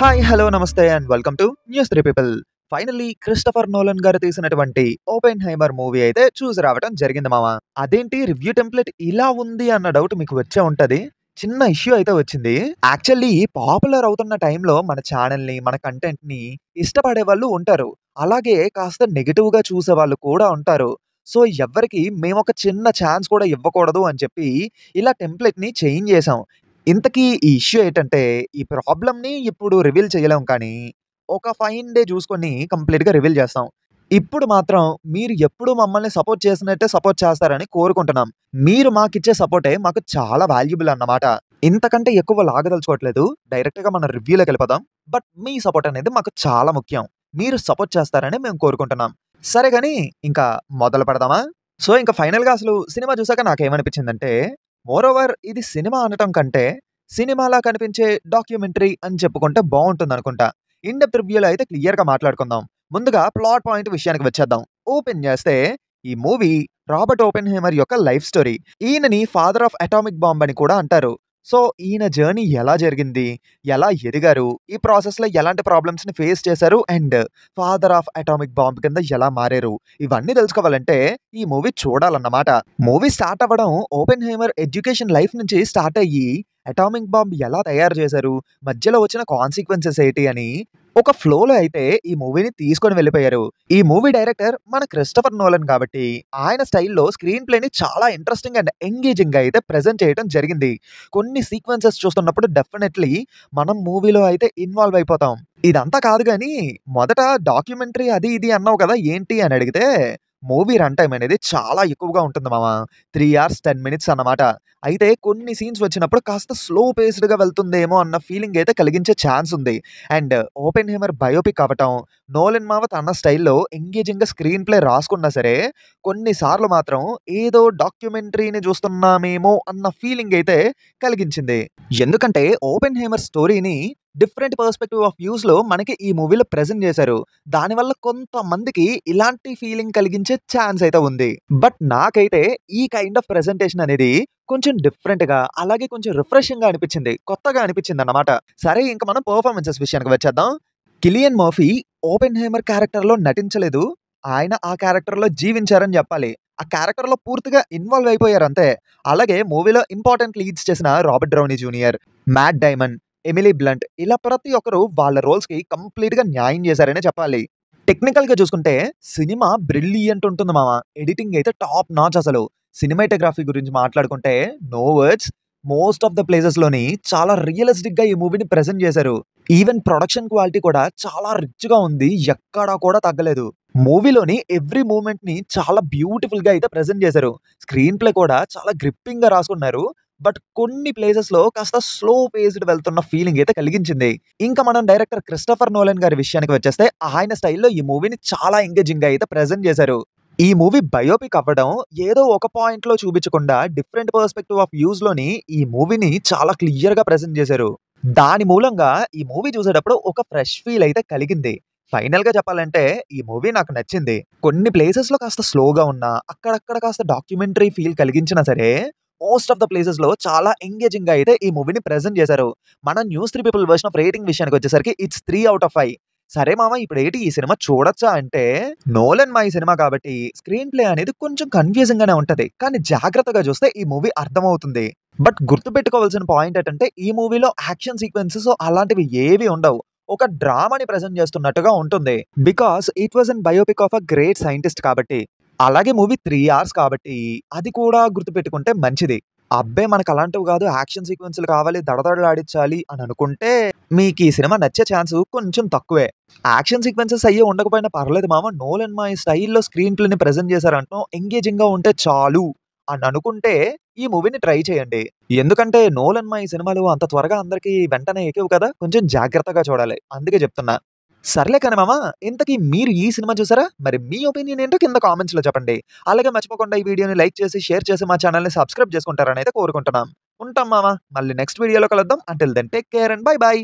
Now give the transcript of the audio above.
hi hello namaste and welcome to News Three People finally Christopher Nolan గారు తీసినటువంటి open హైమర్ movie అయితే చూసి రావడం జరిగింది మామ అదేంటి రివ్యూ టెంప్లెట్ ఇలా ఉంది అన్న డౌట్ మీకు వచ్చే ఉంటది చిన్న ఇష్యూ అయితే వచ్చింది యాక్చువల్లీ పాపులర్ అవుతున్న టైంలో మన ఛానల్ని మన కంటెంట్ని ఇష్టపడే వాళ్ళు ఉంటారు అలాగే కాస్త నెగిటివ్గా చూసే వాళ్ళు కూడా ఉంటారు సో ఎవరికి మేము ఒక చిన్న ఛాన్స్ కూడా ఇవ్వకూడదు అని చెప్పి ఇలా టెంప్లెట్ని చేంజ్ చేసాం ఇంతకీ ఈ ఇష్యూ ఏంటంటే ఈ ప్రాబ్లమ్ని ఇప్పుడు రివీల్ చేయలేం కానీ ఒక ఫైన్ డే చూసుకొని కంప్లీట్గా రివీల్ చేస్తాం ఇప్పుడు మాత్రం మీరు ఎప్పుడు మమ్మల్ని సపోర్ట్ చేసినట్టే సపోర్ట్ చేస్తారని కోరుకుంటున్నాం మీరు మాకిచ్చే సపోర్టే మాకు చాలా వాల్యుబుల్ అన్నమాట ఇంతకంటే ఎక్కువ లాగదలుచుకోవట్లేదు డైరెక్ట్గా మన రివ్యూలోకి వెళ్ళిపోదాం బట్ మీ సపోర్ట్ అనేది మాకు చాలా ముఖ్యం మీరు సపోర్ట్ చేస్తారని మేము కోరుకుంటున్నాం సరే కానీ ఇంకా మొదలు పెడదామా సో ఇంకా ఫైనల్గా అసలు సినిమా చూసాక నాకేమనిపించిందంటే మోరోవర్ ఇది సినిమా అనటం కంటే సినిమాలా కనిపించే డాక్యుమెంటరీ అని చెప్పుకుంటే బాగుంటుంది అనుకుంటా ఇండెప్ రివ్యూలో అయితే క్లియర్గా మాట్లాడుకుందాం ముందుగా ప్లాట్ పాయింట్ విషయానికి వచ్చేద్దాం ఓపెన్ చేస్తే ఈ మూవీ రాబర్ట్ ఓపెన్ హేమర్ యొక్క లైఫ్ స్టోరీ ఈయనని ఫాదర్ ఆఫ్ అటామిక్ బాంబ్ అని కూడా అంటారు సో ఈయన జర్నీ ఎలా జరిగింది ఎలా ఎదిగారు ఈ ప్రాసెస్లో ఎలాంటి ప్రాబ్లమ్స్ని ఫేస్ చేశారు and father of atomic bomb కింద ఎలా మారారు ఇవన్నీ తెలుసుకోవాలంటే ఈ మూవీ చూడాలన్నమాట మూవీ స్టార్ట్ అవ్వడం ఓపెన్ హైమర్ ఎడ్యుకేషన్ లైఫ్ నుంచి స్టార్ట్ అయ్యి అటామిక్ బాంబ్ ఎలా తయారు చేశారు మధ్యలో వచ్చిన కాన్సిక్వెన్సెస్ ఏంటి అని ఒక ఫ్లోలో అయితే ఈ మూవీని తీసుకొని వెళ్ళిపోయారు ఈ మూవీ డైరెక్టర్ మన క్రిస్టఫర్ నోలన్ కాబట్టి ఆయన స్టైల్లో స్క్రీన్ ప్లేని చాలా ఇంట్రెస్టింగ్ అండ్ ఎంగేజింగ్ గా అయితే ప్రెజెంట్ చేయడం జరిగింది కొన్ని సీక్వెన్సెస్ చూస్తున్నప్పుడు డెఫినెట్లీ మనం మూవీలో అయితే ఇన్వాల్వ్ అయిపోతాం ఇదంతా కాదు కానీ మొదట డాక్యుమెంటరీ అది ఇది అన్నావు కదా ఏంటి అని అడిగితే మూవీ రన్ టైం అనేది చాలా ఎక్కువగా ఉంటుంది మామ త్రీ అవర్స్ టెన్ మినిట్స్ అన్నమాట అయితే కొన్ని సీన్స్ వచ్చినప్పుడు కాస్త స్లో పేస్డ్గా వెళ్తుందేమో అన్న ఫీలింగ్ అయితే కలిగించే ఛాన్స్ ఉంది అండ్ ఓపెన్ హేమర్ బయోపిక్ అవటం నోలెన్ మావత్ అన్న స్టైల్లో ఎంగేజింగ్గా స్క్రీన్ ప్లే రాసుకున్నా సరే కొన్నిసార్లు మాత్రం ఏదో డాక్యుమెంటరీని చూస్తున్నామేమో అన్న ఫీలింగ్ అయితే కలిగించింది ఎందుకంటే ఓపెన్ హేమర్ స్టోరీని డిఫరెంట్ పర్స్పెక్టివ్ ఆఫ్ వ్యూస్లో మనకి ఈ మూవీలో ప్రజెంట్ చేశారు దానివల్ల కొంతమందికి ఇలాంటి ఫీలింగ్ కలిగించే ఛాన్స్ అయితే ఉంది బట్ నాకైతే ఈ కైండ్ ఆఫ్ ప్రెజెంటేషన్ అనేది కొంచెం డిఫరెంట్గా అలాగే కొంచెం గా అనిపించింది కొత్తగా అనిపించింది అన్నమాట సరే ఇంకా మనం పర్ఫార్మెన్సెస్ విషయానికి వచ్చేద్దాం కిలియన్ మోఫీ ఓపెన్ హేమర్ క్యారెక్టర్లో నటించలేదు ఆయన ఆ క్యారెక్టర్లో జీవించారని చెప్పాలి ఆ క్యారెక్టర్లో పూర్తిగా ఇన్వాల్వ్ అయిపోయారు అంతే అలాగే మూవీలో ఇంపార్టెంట్ లీడ్స్ చేసిన Robert Downey Junior Matt Damon Emily Blunt ఇలా ప్రతి ఒక్కరు వాళ్ళ రోల్స్కి కంప్లీట్గా న్యాయం చేశారనే చెప్పాలి టెక్నికల్గా చూసుకుంటే సినిమా బ్రిలియంట్ ఉంటుంది మామ ఎడిటింగ్ అయితే టాప్ నాచ్ అసలు సినిమాటోగ్రఫీ గురించి మాట్లాడుకుంటే no words most of the ప్లేసెస్లోని చాలా రియలిస్టిక్గా ఈ మూవీని ప్రజెంట్ చేశారు ఈవెన్ ప్రొడక్షన్ క్వాలిటీ కూడా చాలా రిచ్గా ఉంది ఎక్కడా కూడా తగ్గలేదు మూవీలోని ఎవ్రీ మూమెంట్ని చాలా బ్యూటిఫుల్గా అయితే ప్రజెంట్ చేశారు స్క్రీన్ ప్లే కూడా చాలా గ్రిప్పింగ్గా రాసుకున్నారు బట్ కొన్ని ప్లేసెస్లో కాస్త స్లో పేస్డ్ వెళ్తున్న ఫీలింగ్ అయితే కలిగించింది ఇంకా మనం డైరెక్టర్ క్రిస్టఫర్ నోలెన్ గారి విషయానికి వచ్చేస్తే ఆయన స్టైల్లో ఈ మూవీని చాలా ఎంగేజింగ్గా అయితే ప్రజెంట్ చేశారు ఈ మూవీ బయోపిక్ అవ్వడం ఏదో ఒక పాయింట్లో చూపించకుండా డిఫరెంట్ పర్స్పెక్టివ్ ఆఫ్ లోని ఈ మూవీని చాలా క్లియర్గా ప్రజెంట్ చేశారు దాని మూలంగా ఈ మూవీ చూసేటప్పుడు ఒక ఫ్రెష్ ఫీల్ అయితే కలిగింది ఫైనల్గా చెప్పాలంటే ఈ మూవీ నాకు నచ్చింది కొన్ని ప్లేసెస్లో కాస్త స్లోగా ఉన్నా అక్కడక్కడ కాస్త డాక్యుమెంటరీ ఫీల్ కలిగించినా సరే మోస్ట్ ఆఫ్ ద ప్లేసెస్ లో చాలా ఎంగేజింగ్ గా అయితే ఈ మూవీని ప్రెజెంట్ చేశారు మన News Three People version of rating విషయానికి వచ్చేసరికి it's three out of five సరే మామ ఇప్పుడు ఏంటి ఈ సినిమా చూడొచ్చా అంటే నోలన్ మా ఈ సినిమా కాబట్టి స్క్రీన్ ప్లే అనేది కొంచెం కన్ఫ్యూజింగ్ గానే ఉంటది కానీ జాగ్రత్తగా చూస్తే ఈ మూవీ అర్థమవుతుంది బట్ గుర్తుపెట్టుకోవాల్సిన పాయింట్ ఏంటంటే ఈ మూవీలో యాక్షన్ సీక్వెన్సెస్ అలాంటివి ఏవి ఉండవు ఒక డ్రామాని ప్రజెంట్ చేస్తున్నట్టుగా ఉంటుంది because it was an biopic of a great scientist కాబట్టి అలాగే మూవీ త్రీ అవర్స్ కాబట్టి అది కూడా గుర్తుపెట్టుకుంటే మంచిది అబ్బే మనకు అలాంటివి కాదు యాక్షన్ సీక్వెన్స్లు కావాలి దడదడలాడించాలి అని అనుకుంటే మీకు ఈ సినిమా నచ్చే ఛాన్స్ కొంచెం తక్కువే యాక్షన్ సీక్వెన్సెస్ అయ్యే ఉండకపోయినా పర్లేదు మామ అండ్ మా స్టైల్లో స్క్రీన్ ప్లేని ప్రజెంట్ చేశారంటూ ఎంగేజింగ్గా ఉంటే చాలు అని అనుకుంటే ఈ మూవీని ట్రై చేయండి ఎందుకంటే నోలన్ మా ఈ సినిమాలు అంత త్వరగా అందరికీ వెంటనే ఎక్కవు కదా కొంచెం జాగ్రత్తగా చూడాలి అందుకే చెప్తున్నా సర్లే కానీ ఇంతకీ మీరు ఈ సినిమా చూసారా మరి మీ ఒపీనియన్ ఏంటో కింద కామెంట్స్లో చెప్పండి అలాగే మర్చిపోకుండా ఈ వీడియోని లైక్ చేసి షేర్ చేసి మా ఛానల్ని సబ్స్క్రైబ్ చేసుకుంటారని అయితే కోరుకుంటున్నాం ఉంటాం మామా మళ్ళీ నెక్స్ట్ వీడియోలో కలుద్దాం until then take care and bye bye